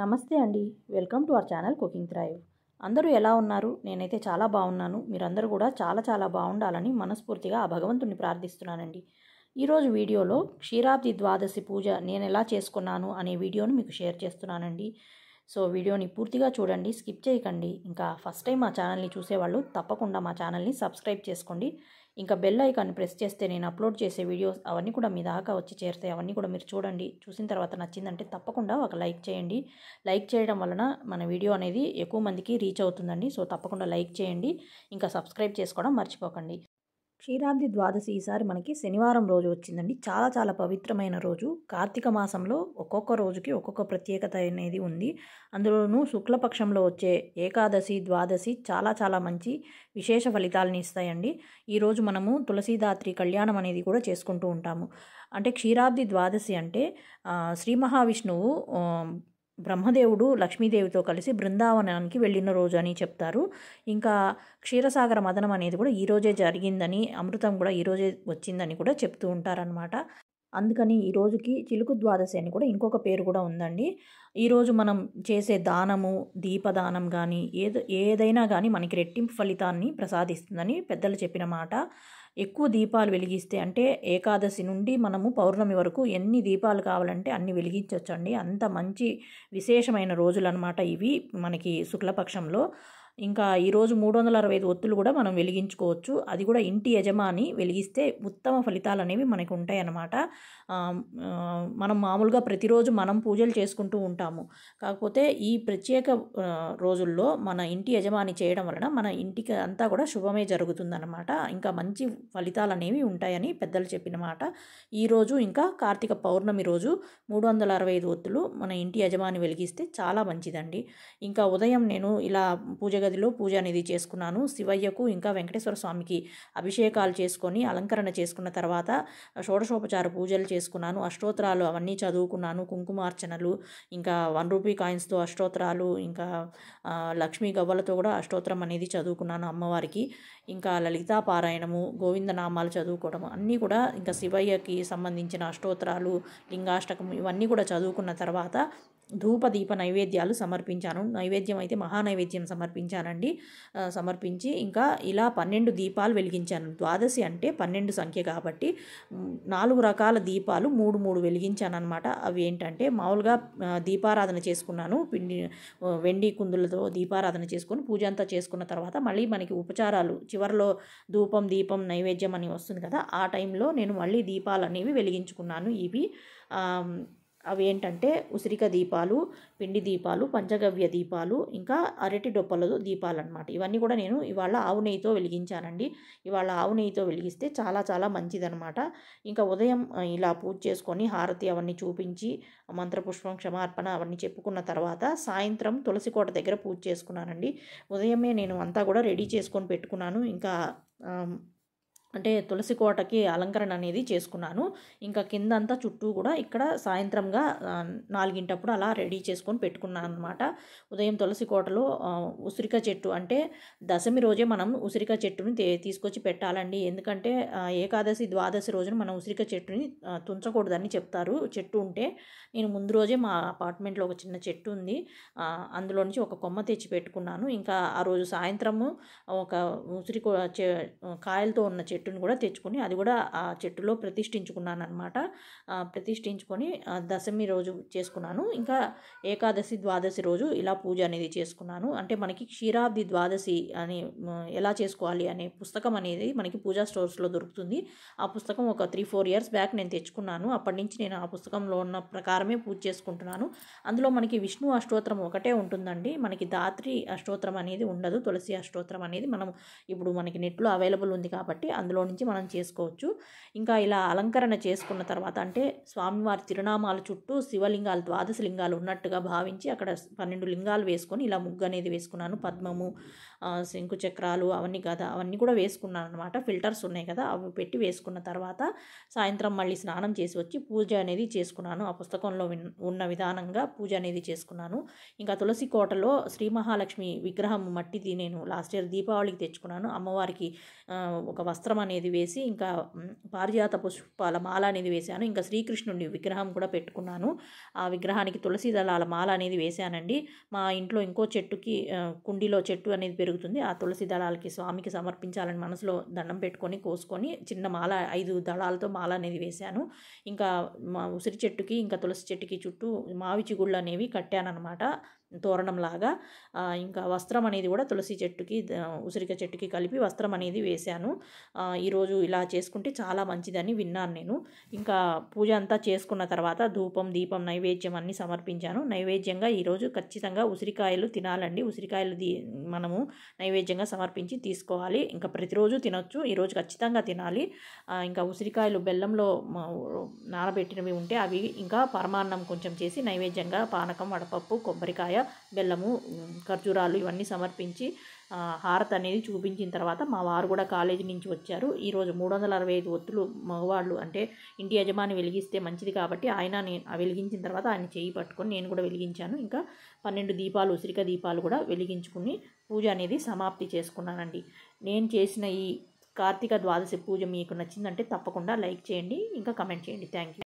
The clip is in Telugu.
నమస్తే అండి welcome to our channel cooking thrive అందరూ ఎలా ఉన్నారు నేనైతే చాలా బాగున్నాను మీరందరూ కూడా చాలా చాలా బాగుండాలని మనస్ఫూర్తిగా ఆ భగవంతుని ప్రార్థిస్తున్నానండి ఈరోజు వీడియోలో క్షీరాబ్ది ద్వాదశి పూజ నేను ఎలా చేసుకున్నాను అనే వీడియోను మీకు షేర్ చేస్తున్నానండి సో వీడియోని పూర్తిగా చూడండి స్కిప్ చేయకండి ఇంకా ఫస్ట్ టైం మా ఛానల్ని చూసేవాళ్ళు తప్పకుండా మా ఛానల్ని సబ్స్క్రైబ్ చేసుకోండి ఇంకా బెల్ ఐకాన్ ప్రెస్ చేస్తే నేను అప్లోడ్ చేసే వీడియోస్ అవన్నీ కూడా మీ దాకా వచ్చి చేరుతాయి అవన్నీ కూడా మీరు చూడండి చూసిన తర్వాత నచ్చిందంటే తప్పకుండా ఒక లైక్ చేయండి లైక్ చేయడం వలన మన వీడియో అనేది ఎక్కువ మందికి రీచ్ అవుతుందండి సో తప్పకుండా లైక్ చేయండి ఇంకా సబ్స్క్రైబ్ చేసుకోవడం మర్చిపోకండి క్షీరాబ్ది ద్వాదశి ఈసారి మనకి శనివారం రోజు వచ్చిందండి చాలా చాలా పవిత్రమైన రోజు కార్తీక మాసంలో ఒక్కొక్క రోజుకి ఒక్కొక్క ప్రత్యేకత అనేది ఉంది అందులోనూ శుక్లపక్షంలో వచ్చే ఏకాదశి ద్వాదశి చాలా చాలా మంచి విశేష ఫలితాలను ఇస్తాయండి ఈరోజు మనము తులసీదాత్రి కళ్యాణం అనేది కూడా చేసుకుంటూ ఉంటాము అంటే క్షీరాబ్ది ద్వాదశి అంటే శ్రీ మహావిష్ణువు బ్రహ్మదేవుడు లక్ష్మీదేవితో కలిసి బృందావనానికి వెళ్ళిన రోజు అని చెప్తారు ఇంకా క్షీరసాగర మదనం అనేది కూడా ఈరోజే జరిగిందని అమృతం కూడా ఈరోజే వచ్చిందని కూడా చెప్తూ ఉంటారనమాట అందుకని ఈ రోజుకి చిలుకు ద్వాదశి అని కూడా ఇంకొక పేరు కూడా ఉందండి ఈరోజు మనం చేసే దానము దీపదానం కానీ ఏదో ఏదైనా కానీ మనకి రెట్టింపు ఫలితాన్ని ప్రసాదిస్తుందని పెద్దలు చెప్పిన మాట ఎక్కువ దీపాలు వెలిగిస్తే అంటే ఏకాదశి నుండి మనము పౌర్ణమి వరకు ఎన్ని దీపాలు కావాలంటే అన్ని వెలిగించవచ్చండి అంత మంచి విశేషమైన రోజులు అనమాట ఇవి మనకి శుక్లపక్షంలో ఇంకా ఈరోజు మూడు వందల అరవై ఐదు ఒత్తులు కూడా మనం వెలిగించుకోవచ్చు అది కూడా ఇంటి యజమాని వెలిగిస్తే ఉత్తమ ఫలితాలు అనేవి మనకు ఉంటాయన్నమాట మనం మామూలుగా ప్రతిరోజు మనం పూజలు చేసుకుంటూ ఉంటాము కాకపోతే ఈ ప్రత్యేక రోజుల్లో మన ఇంటి యజమాని చేయడం వలన మన ఇంటికి అంతా కూడా శుభమే జరుగుతుందన్నమాట ఇంకా మంచి ఫలితాలు అనేవి ఉంటాయని పెద్దలు చెప్పిన మాట ఈరోజు ఇంకా కార్తీక పౌర్ణమి రోజు మూడు వందల అరవై ఐదు ఒత్తులు మన ఇంటి యజమాని వెలిగిస్తే చాలా మంచిదండి ఇంకా ఉదయం నేను ఇలా పూజ గదిలో పూజ అనేది చేసుకున్నాను శివయ్యకు ఇంకా వెంకటేశ్వర స్వామికి అభిషేకాలు చేసుకొని అలంకరణ చేసుకున్న తర్వాత షోడశోపచార పూజలు చేసుకున్నాను అష్టోత్తరాలు అవన్నీ చదువుకున్నాను కుంకుమార్చనలు ఇంకా వన్ రూపీ కాయిన్స్తో అష్టోత్తరాలు ఇంకా లక్ష్మీ గవ్వలతో కూడా అష్టోత్తరం అనేది చదువుకున్నాను అమ్మవారికి ఇంకా లలితా పారాయణము గోవిందనామాలు చదువుకోవడం అన్నీ కూడా ఇంకా శివయ్యకి సంబంధించిన అష్టోత్తరాలు లింగాష్టకం ఇవన్నీ కూడా చదువుకున్న తర్వాత ధూపదీప నైవేద్యాలు సమర్పించాను నైవేద్యం అయితే మహానైవేద్యం సమర్పించానండి సమర్పించి ఇంకా ఇలా పన్నెండు దీపాలు వెలిగించాను ద్వాదశి అంటే పన్నెండు సంఖ్య కాబట్టి నాలుగు రకాల దీపాలు మూడు మూడు వెలిగించాను అనమాట అవి ఏంటంటే మామూలుగా దీపారాధన చేసుకున్నాను పిండి వెండి కుందులతో దీపారాధన చేసుకుని పూజ అంతా చేసుకున్న తర్వాత మళ్ళీ మనకి ఉపచారాలు చివరిలో ధూపం దీపం నైవేద్యం అని వస్తుంది కదా ఆ టైంలో నేను మళ్ళీ దీపాలు అనేవి వెలిగించుకున్నాను ఇవి అవి ఏంటంటే ఉసిరిక దీపాలు పిండి దీపాలు పంచగవ్య దీపాలు ఇంకా అరటి డొప్పల దీపాలు అనమాట ఇవన్నీ కూడా నేను ఇవాళ ఆవు నెయ్యితో వెలిగించానండి ఇవాళ ఆవు నెయ్యితో వెలిగిస్తే చాలా చాలా మంచిదనమాట ఇంకా ఉదయం ఇలా పూజ చేసుకొని హారతి అవన్నీ చూపించి మంత్రపుష్పం క్షమార్పణ అవన్నీ చెప్పుకున్న తర్వాత సాయంత్రం తులసి కోట దగ్గర పూజ చేసుకున్నానండి ఉదయమే నేను అంతా కూడా రెడీ చేసుకొని పెట్టుకున్నాను ఇంకా అంటే తులసి కోటకి అలంకరణ అనేది చేసుకున్నాను ఇంకా కిందంతా చుట్టూ కూడా ఇక్కడ సాయంత్రంగా నాలుగింటప్పుడు అలా రెడీ చేసుకొని పెట్టుకున్నాను అనమాట ఉదయం తులసి కోటలో ఉసిరిక చెట్టు అంటే దశమి రోజే మనం ఉసిరిక చెట్టుని తీసుకొచ్చి పెట్టాలండి ఎందుకంటే ఏకాదశి ద్వాదశి రోజున మనం ఉసిరిక చెట్టుని తుంచకూడదని చెప్తారు చెట్టు ఉంటే నేను ముందు రోజే మా అపార్ట్మెంట్లో ఒక చిన్న చెట్టు ఉంది అందులో నుంచి ఒక కొమ్మ తెచ్చి పెట్టుకున్నాను ఇంకా ఆ రోజు సాయంత్రము ఒక ఉసిరి కాయలతో ఉన్న చెట్టు చెట్టును కూడా తెచ్చుకొని అది కూడా ఆ చెట్టులో ప్రతిష్ఠించుకున్నాను అనమాట ప్రతిష్ఠించుకొని దశమి రోజు చేసుకున్నాను ఇంకా ఏకాదశి ద్వాదశి రోజు ఇలా పూజ అనేది చేసుకున్నాను అంటే మనకి క్షీరాబ్ది ద్వాదశి అని ఎలా చేసుకోవాలి అనే పుస్తకం అనేది మనకి పూజా స్టోర్స్లో దొరుకుతుంది ఆ పుస్తకం ఒక త్రీ ఫోర్ ఇయర్స్ బ్యాక్ నేను తెచ్చుకున్నాను అప్పటి నుంచి నేను ఆ పుస్తకంలో ఉన్న ప్రకారమే పూజ చేసుకుంటున్నాను అందులో మనకి విష్ణు అష్టోత్తరం ఒకటే ఉంటుందండి మనకి దాత్రి అష్టోత్తరం అనేది ఉండదు తులసి అష్టోత్తరం అనేది మనం ఇప్పుడు మనకి నెట్లో అవైలబుల్ ఉంది కాబట్టి అందులో నుంచి మనం చేసుకోవచ్చు ఇంకా ఇలా అలంకరణ చేసుకున్న తర్వాత అంటే స్వామివారి తిరునామాల చుట్టూ శివలింగాలు ద్వాదశ లింగాలు ఉన్నట్టుగా భావించి అక్కడ పన్నెండు లింగాలు వేసుకొని ఇలా ముగ్గు అనేది వేసుకున్నాను పద్మము శంకు చక్రాలు అవన్నీ కదా అవన్నీ కూడా వేసుకున్నాను అనమాట ఫిల్టర్స్ ఉన్నాయి కదా అవి పెట్టి వేసుకున్న తర్వాత సాయంత్రం మళ్ళీ స్నానం చేసి వచ్చి పూజ అనేది చేసుకున్నాను ఆ పుస్తకంలో ఉన్న విధానంగా పూజ అనేది చేసుకున్నాను ఇంకా తులసి కోటలో శ్రీ మహాలక్ష్మి విగ్రహం మట్టిది నేను లాస్ట్ ఇయర్ దీపావళికి తెచ్చుకున్నాను అమ్మవారికి ఒక వస్త్రం అనేది వేసి ఇంకా పారిజాత పుష్పాల మాల అనేది వేశాను ఇంకా శ్రీకృష్ణుడి విగ్రహం కూడా పెట్టుకున్నాను ఆ విగ్రహానికి తులసి దళాల మాల అనేది వేశానండి మా ఇంట్లో ఇంకో చెట్టుకి కుండీలో చెట్టు అనేది పెరుగుతుంది ఆ తులసి దళాలకి స్వామికి సమర్పించాలని మనసులో దండం పెట్టుకొని కోసుకొని చిన్న మాల ఐదు దళాలతో మాల అనేది వేశాను ఇంకా మా ఉసిరి చెట్టుకి ఇంకా తులసి చెట్టుకి చుట్టూ మావి చిగుళ్ళు అనేవి కట్టానమాట తోరణంలాగా ఇంకా వస్త్రం అనేది కూడా తులసి చెట్టుకి ఉసిరిక చెట్టుకి కలిపి వస్త్రం అనేది వేశాను ఈరోజు ఇలా చేసుకుంటే చాలా మంచిదని విన్నాను నేను ఇంకా పూజ అంతా చేసుకున్న తర్వాత ధూపం దీపం నైవేద్యం అన్నీ సమర్పించాను నైవేద్యంగా ఈరోజు ఖచ్చితంగా ఉసిరికాయలు తినాలండి ఉసిరికాయలు మనము నైవేద్యంగా సమర్పించి తీసుకోవాలి ఇంకా ప్రతిరోజు తినొచ్చు ఈరోజు ఖచ్చితంగా తినాలి ఇంకా ఉసిరికాయలు బెల్లంలో నానబెట్టినవి ఉంటే అవి ఇంకా పరమాన్నం కొంచెం చేసి నైవేద్యంగా పానకం వడపప్పు కొబ్బరికాయ బెల్లము ఖర్జూరాలు ఇవన్నీ సమర్పించి హారత అనేది చూపించిన తర్వాత మా వారు కూడా కాలేజీ నుంచి వచ్చారు ఈరోజు మూడు వందల అరవై ఐదు ఒత్తులు మగవాళ్ళు అంటే ఇంటి యజమాని వెలిగిస్తే మంచిది కాబట్టి ఆయన నేను వెలిగించిన తర్వాత ఆయన చేయి పట్టుకొని నేను కూడా వెలిగించాను ఇంకా పన్నెండు దీపాలు ఉసిరిక దీపాలు కూడా వెలిగించుకుని పూజ అనేది సమాప్తి చేసుకున్నానండి నేను చేసిన ఈ కార్తీక ద్వాదశి పూజ మీకు నచ్చిందంటే తప్పకుండా లైక్ చేయండి ఇంకా కమెంట్ చేయండి థ్యాంక్ యూ